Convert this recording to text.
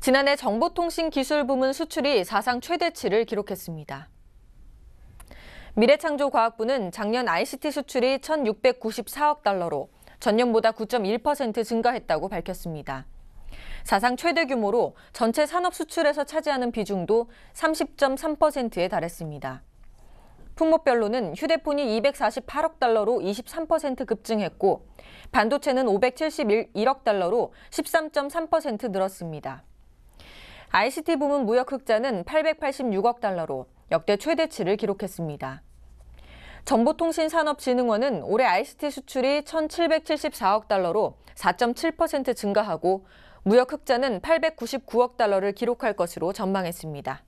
지난해 정보통신기술 부문 수출이 사상 최대치를 기록했습니다. 미래창조과학부는 작년 ICT 수출이 1,694억 달러로 전년보다 9.1% 증가했다고 밝혔습니다. 사상 최대 규모로 전체 산업 수출에서 차지하는 비중도 30.3%에 달했습니다. 품목별로는 휴대폰이 248억 달러로 23% 급증했고 반도체는 571억 달러로 13.3% 늘었습니다. ICT 부문 무역 흑자는 886억 달러로 역대 최대치를 기록했습니다. 정보통신산업진흥원은 올해 ICT 수출이 1,774억 달러로 4.7% 증가하고 무역 흑자는 899억 달러를 기록할 것으로 전망했습니다.